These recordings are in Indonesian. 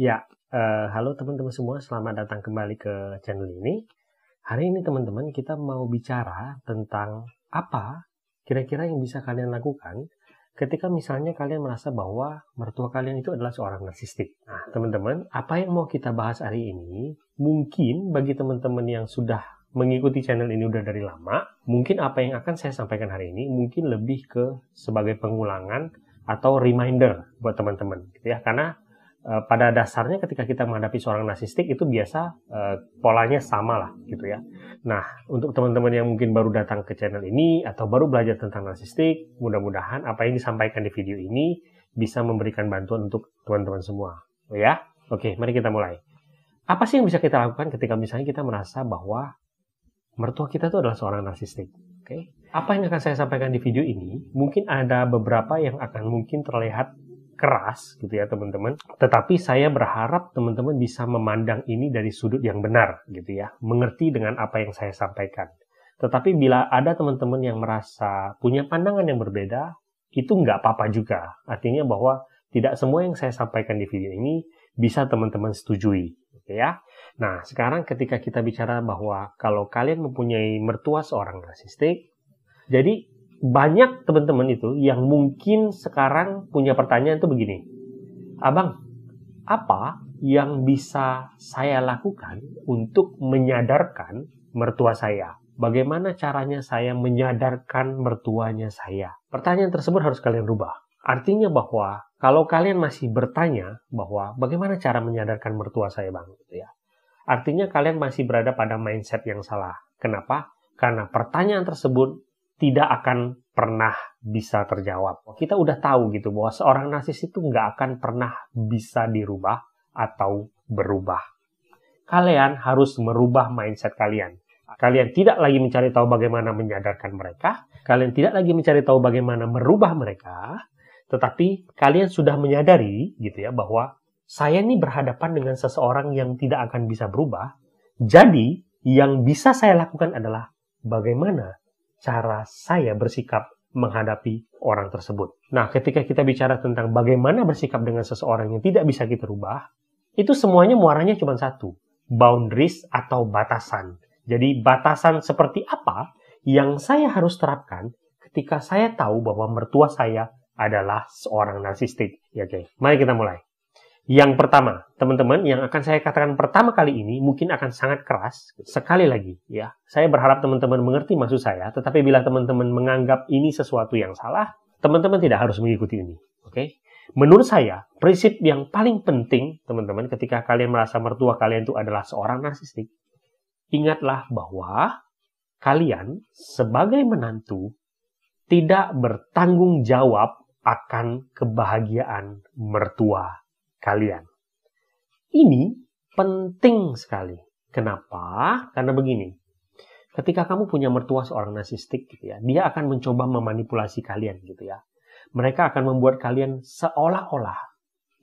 Ya, uh, halo teman-teman semua, selamat datang kembali ke channel ini. Hari ini teman-teman kita mau bicara tentang apa kira-kira yang bisa kalian lakukan ketika misalnya kalian merasa bahwa mertua kalian itu adalah seorang narsistik. Nah, teman-teman, apa yang mau kita bahas hari ini mungkin bagi teman-teman yang sudah mengikuti channel ini udah dari lama, mungkin apa yang akan saya sampaikan hari ini mungkin lebih ke sebagai pengulangan atau reminder buat teman-teman gitu ya karena uh, pada dasarnya ketika kita menghadapi seorang narsistik itu biasa uh, polanya sama lah gitu ya nah untuk teman-teman yang mungkin baru datang ke channel ini atau baru belajar tentang narsistik mudah-mudahan apa yang disampaikan di video ini bisa memberikan bantuan untuk teman-teman semua oh ya oke mari kita mulai apa sih yang bisa kita lakukan ketika misalnya kita merasa bahwa mertua kita itu adalah seorang narsistik oke okay? Apa yang akan saya sampaikan di video ini, mungkin ada beberapa yang akan mungkin terlihat keras gitu ya teman-teman. Tetapi saya berharap teman-teman bisa memandang ini dari sudut yang benar gitu ya, mengerti dengan apa yang saya sampaikan. Tetapi bila ada teman-teman yang merasa punya pandangan yang berbeda, itu nggak apa-apa juga. Artinya bahwa tidak semua yang saya sampaikan di video ini bisa teman-teman setujui. Gitu ya. Nah, sekarang ketika kita bicara bahwa kalau kalian mempunyai mertua seorang narsistik, jadi banyak teman-teman itu yang mungkin sekarang punya pertanyaan itu begini. Abang, apa yang bisa saya lakukan untuk menyadarkan mertua saya? Bagaimana caranya saya menyadarkan mertuanya saya? Pertanyaan tersebut harus kalian rubah. Artinya bahwa kalau kalian masih bertanya bahwa bagaimana cara menyadarkan mertua saya bang, gitu ya. Artinya kalian masih berada pada mindset yang salah. Kenapa? Karena pertanyaan tersebut tidak akan pernah bisa terjawab. Kita udah tahu gitu bahwa seorang narsis itu nggak akan pernah bisa dirubah atau berubah. Kalian harus merubah mindset kalian. Kalian tidak lagi mencari tahu bagaimana menyadarkan mereka. Kalian tidak lagi mencari tahu bagaimana merubah mereka. Tetapi kalian sudah menyadari gitu ya bahwa saya ini berhadapan dengan seseorang yang tidak akan bisa berubah. Jadi yang bisa saya lakukan adalah bagaimana cara saya bersikap menghadapi orang tersebut. Nah, ketika kita bicara tentang bagaimana bersikap dengan seseorang yang tidak bisa kita rubah, itu semuanya muaranya cuma satu, boundaries atau batasan. Jadi, batasan seperti apa yang saya harus terapkan ketika saya tahu bahwa mertua saya adalah seorang narsistik. Ya, oke. Okay. Mari kita mulai. Yang pertama, teman-teman, yang akan saya katakan pertama kali ini mungkin akan sangat keras. Sekali lagi, ya, saya berharap teman-teman mengerti maksud saya. Tetapi bila teman-teman menganggap ini sesuatu yang salah, teman-teman tidak harus mengikuti ini. Oke? Okay? Menurut saya, prinsip yang paling penting, teman-teman, ketika kalian merasa mertua kalian itu adalah seorang narsistik, ingatlah bahwa kalian sebagai menantu tidak bertanggung jawab akan kebahagiaan mertua kalian. Ini penting sekali. Kenapa? Karena begini. Ketika kamu punya mertua seorang narsistik gitu ya, dia akan mencoba memanipulasi kalian gitu ya. Mereka akan membuat kalian seolah-olah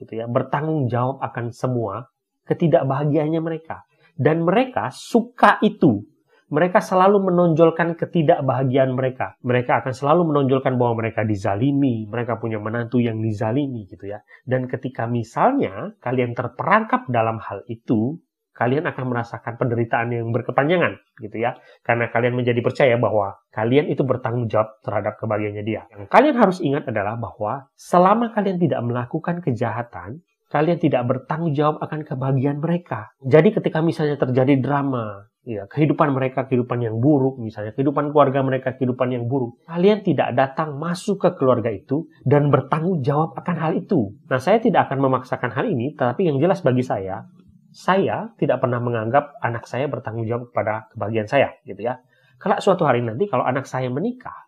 gitu ya, bertanggung jawab akan semua ketidakbahagiaannya mereka dan mereka suka itu mereka selalu menonjolkan ketidakbahagiaan mereka. Mereka akan selalu menonjolkan bahwa mereka dizalimi, mereka punya menantu yang dizalimi gitu ya. Dan ketika misalnya kalian terperangkap dalam hal itu, kalian akan merasakan penderitaan yang berkepanjangan gitu ya karena kalian menjadi percaya bahwa kalian itu bertanggung jawab terhadap kebahagiaannya dia yang kalian harus ingat adalah bahwa selama kalian tidak melakukan kejahatan kalian tidak bertanggung jawab akan kebahagiaan mereka. Jadi ketika misalnya terjadi drama, ya kehidupan mereka kehidupan yang buruk, misalnya kehidupan keluarga mereka kehidupan yang buruk, kalian tidak datang masuk ke keluarga itu dan bertanggung jawab akan hal itu. Nah, saya tidak akan memaksakan hal ini, tetapi yang jelas bagi saya, saya tidak pernah menganggap anak saya bertanggung jawab kepada kebahagiaan saya, gitu ya. Kalau suatu hari nanti kalau anak saya menikah,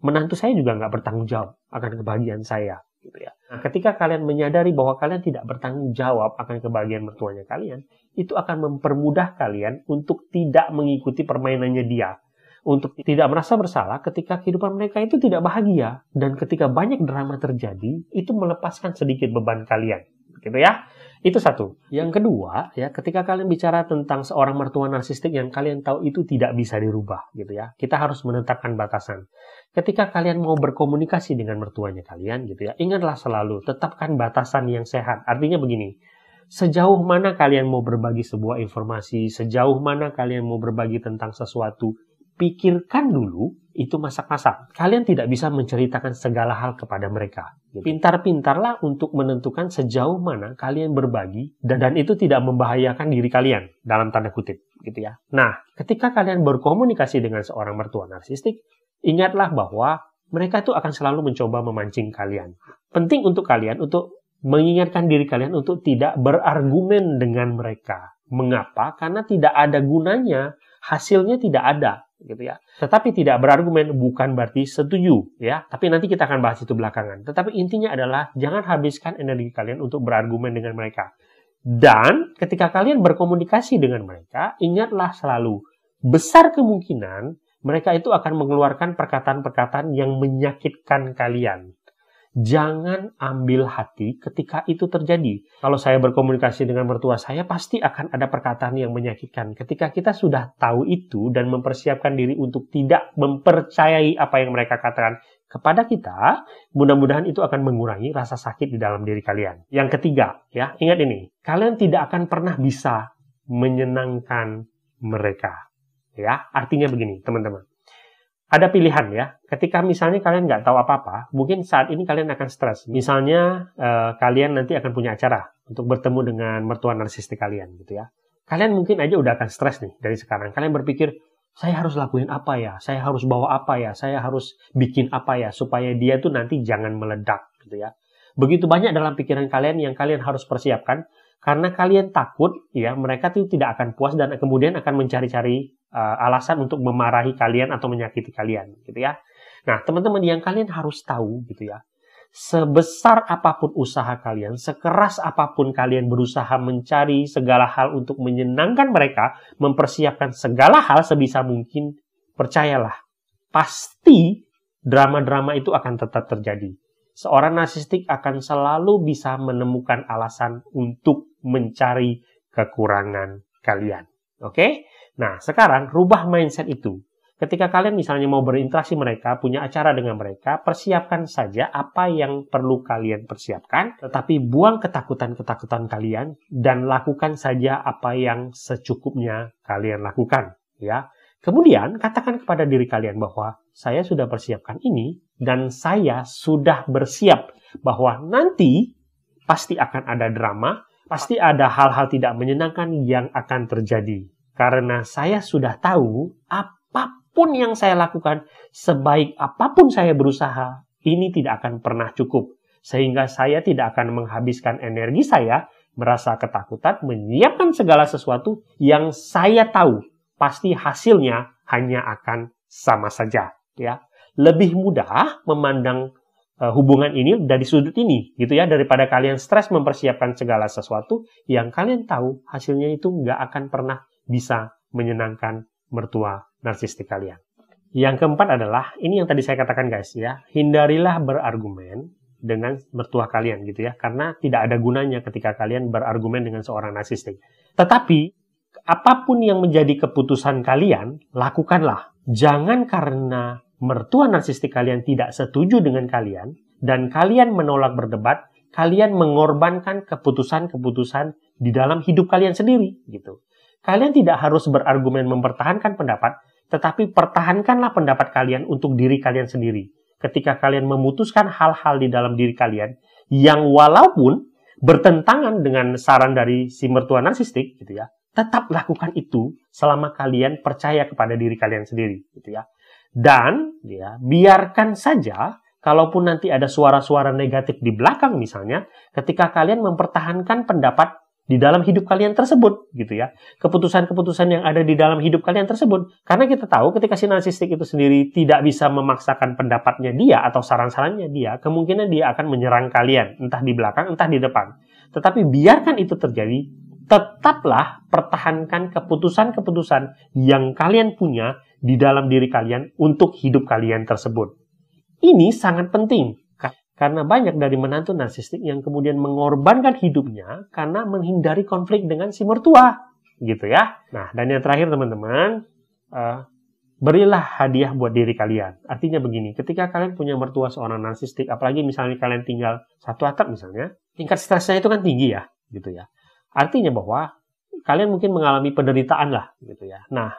menantu saya juga nggak bertanggung jawab akan kebahagiaan saya gitu ya. Nah, ketika kalian menyadari bahwa kalian tidak bertanggung jawab akan kebahagiaan mertuanya kalian, itu akan mempermudah kalian untuk tidak mengikuti permainannya dia, untuk tidak merasa bersalah ketika kehidupan mereka itu tidak bahagia dan ketika banyak drama terjadi, itu melepaskan sedikit beban kalian, gitu ya. Itu satu. Yang iya. kedua, ya ketika kalian bicara tentang seorang mertua narsistik yang kalian tahu itu tidak bisa dirubah gitu ya. Kita harus menetapkan batasan. Ketika kalian mau berkomunikasi dengan mertuanya kalian gitu ya, ingatlah selalu tetapkan batasan yang sehat. Artinya begini, sejauh mana kalian mau berbagi sebuah informasi, sejauh mana kalian mau berbagi tentang sesuatu, pikirkan dulu itu masak-masak. Kalian tidak bisa menceritakan segala hal kepada mereka. Pintar-pintarlah untuk menentukan sejauh mana kalian berbagi dan, dan itu tidak membahayakan diri kalian dalam tanda kutip gitu ya. Nah, ketika kalian berkomunikasi dengan seorang mertua narsistik, ingatlah bahwa mereka itu akan selalu mencoba memancing kalian. Penting untuk kalian untuk mengingatkan diri kalian untuk tidak berargumen dengan mereka. Mengapa? Karena tidak ada gunanya, hasilnya tidak ada gitu ya. Tetapi tidak berargumen bukan berarti setuju ya, tapi nanti kita akan bahas itu belakangan. Tetapi intinya adalah jangan habiskan energi kalian untuk berargumen dengan mereka. Dan ketika kalian berkomunikasi dengan mereka, ingatlah selalu besar kemungkinan mereka itu akan mengeluarkan perkataan-perkataan yang menyakitkan kalian. Jangan ambil hati ketika itu terjadi. Kalau saya berkomunikasi dengan mertua saya, pasti akan ada perkataan yang menyakitkan. Ketika kita sudah tahu itu dan mempersiapkan diri untuk tidak mempercayai apa yang mereka katakan kepada kita, mudah-mudahan itu akan mengurangi rasa sakit di dalam diri kalian. Yang ketiga, ya, ingat ini, kalian tidak akan pernah bisa menyenangkan mereka. Ya, artinya begini, teman-teman ada pilihan ya. Ketika misalnya kalian nggak tahu apa-apa, mungkin saat ini kalian akan stres. Misalnya eh, kalian nanti akan punya acara untuk bertemu dengan mertua narsistik kalian gitu ya. Kalian mungkin aja udah akan stres nih dari sekarang. Kalian berpikir, saya harus lakuin apa ya? Saya harus bawa apa ya? Saya harus bikin apa ya? Supaya dia tuh nanti jangan meledak gitu ya. Begitu banyak dalam pikiran kalian yang kalian harus persiapkan karena kalian takut ya mereka tuh tidak akan puas dan kemudian akan mencari-cari uh, alasan untuk memarahi kalian atau menyakiti kalian gitu ya. Nah, teman-teman yang kalian harus tahu gitu ya. Sebesar apapun usaha kalian, sekeras apapun kalian berusaha mencari segala hal untuk menyenangkan mereka, mempersiapkan segala hal sebisa mungkin, percayalah, pasti drama-drama itu akan tetap terjadi. Seorang narsistik akan selalu bisa menemukan alasan untuk mencari kekurangan kalian. Oke? Okay? Nah, sekarang rubah mindset itu. Ketika kalian misalnya mau berinteraksi mereka, punya acara dengan mereka, persiapkan saja apa yang perlu kalian persiapkan, tetapi buang ketakutan-ketakutan kalian dan lakukan saja apa yang secukupnya kalian lakukan, ya. Kemudian katakan kepada diri kalian bahwa saya sudah persiapkan ini dan saya sudah bersiap bahwa nanti pasti akan ada drama, pasti ada hal-hal tidak menyenangkan yang akan terjadi karena saya sudah tahu apapun yang saya lakukan, sebaik apapun saya berusaha, ini tidak akan pernah cukup. Sehingga saya tidak akan menghabiskan energi saya, merasa ketakutan, menyiapkan segala sesuatu yang saya tahu pasti hasilnya hanya akan sama saja. Ya, lebih mudah memandang eh, hubungan ini dari sudut ini, gitu ya, daripada kalian stres mempersiapkan segala sesuatu yang kalian tahu hasilnya itu nggak akan pernah bisa menyenangkan mertua narsistik kalian. Yang keempat adalah, ini yang tadi saya katakan guys ya, hindarilah berargumen dengan mertua kalian gitu ya, karena tidak ada gunanya ketika kalian berargumen dengan seorang narsistik. Tetapi, apapun yang menjadi keputusan kalian, lakukanlah. Jangan karena mertua narsistik kalian tidak setuju dengan kalian, dan kalian menolak berdebat, kalian mengorbankan keputusan-keputusan di dalam hidup kalian sendiri gitu. Kalian tidak harus berargumen mempertahankan pendapat, tetapi pertahankanlah pendapat kalian untuk diri kalian sendiri. Ketika kalian memutuskan hal-hal di dalam diri kalian yang walaupun bertentangan dengan saran dari si mertua narsistik gitu ya, tetap lakukan itu selama kalian percaya kepada diri kalian sendiri gitu ya. Dan gitu ya, biarkan saja kalaupun nanti ada suara-suara negatif di belakang misalnya, ketika kalian mempertahankan pendapat di dalam hidup kalian tersebut gitu ya. Keputusan-keputusan yang ada di dalam hidup kalian tersebut. Karena kita tahu ketika si narsistik itu sendiri tidak bisa memaksakan pendapatnya dia atau saran-sarannya dia, kemungkinan dia akan menyerang kalian, entah di belakang, entah di depan. Tetapi biarkan itu terjadi, tetaplah pertahankan keputusan-keputusan yang kalian punya di dalam diri kalian untuk hidup kalian tersebut. Ini sangat penting karena banyak dari menantu narsistik yang kemudian mengorbankan hidupnya karena menghindari konflik dengan si mertua. Gitu ya. Nah, dan yang terakhir teman-teman, uh, berilah hadiah buat diri kalian. Artinya begini, ketika kalian punya mertua seorang narsistik, apalagi misalnya kalian tinggal satu atap misalnya, tingkat stresnya itu kan tinggi ya, gitu ya. Artinya bahwa kalian mungkin mengalami penderitaan lah, gitu ya. Nah,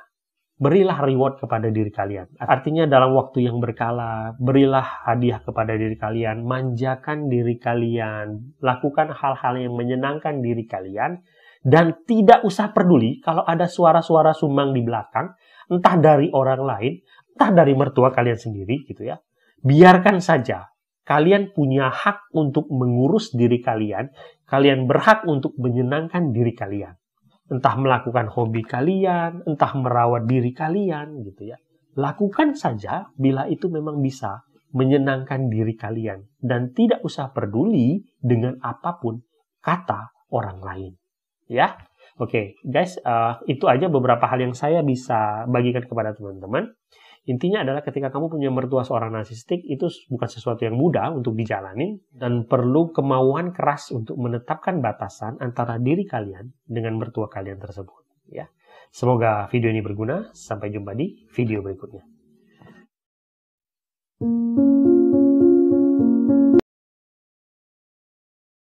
berilah reward kepada diri kalian. Artinya dalam waktu yang berkala, berilah hadiah kepada diri kalian, manjakan diri kalian, lakukan hal-hal yang menyenangkan diri kalian, dan tidak usah peduli kalau ada suara-suara sumbang di belakang, entah dari orang lain, entah dari mertua kalian sendiri gitu ya. Biarkan saja kalian punya hak untuk mengurus diri kalian, kalian berhak untuk menyenangkan diri kalian entah melakukan hobi kalian, entah merawat diri kalian gitu ya. Lakukan saja bila itu memang bisa menyenangkan diri kalian dan tidak usah peduli dengan apapun kata orang lain. Ya. Oke, okay, guys, uh, itu aja beberapa hal yang saya bisa bagikan kepada teman-teman. Intinya adalah ketika kamu punya mertua seorang narsistik itu bukan sesuatu yang mudah untuk dijalani dan perlu kemauan keras untuk menetapkan batasan antara diri kalian dengan mertua kalian tersebut. Ya, semoga video ini berguna. Sampai jumpa di video berikutnya.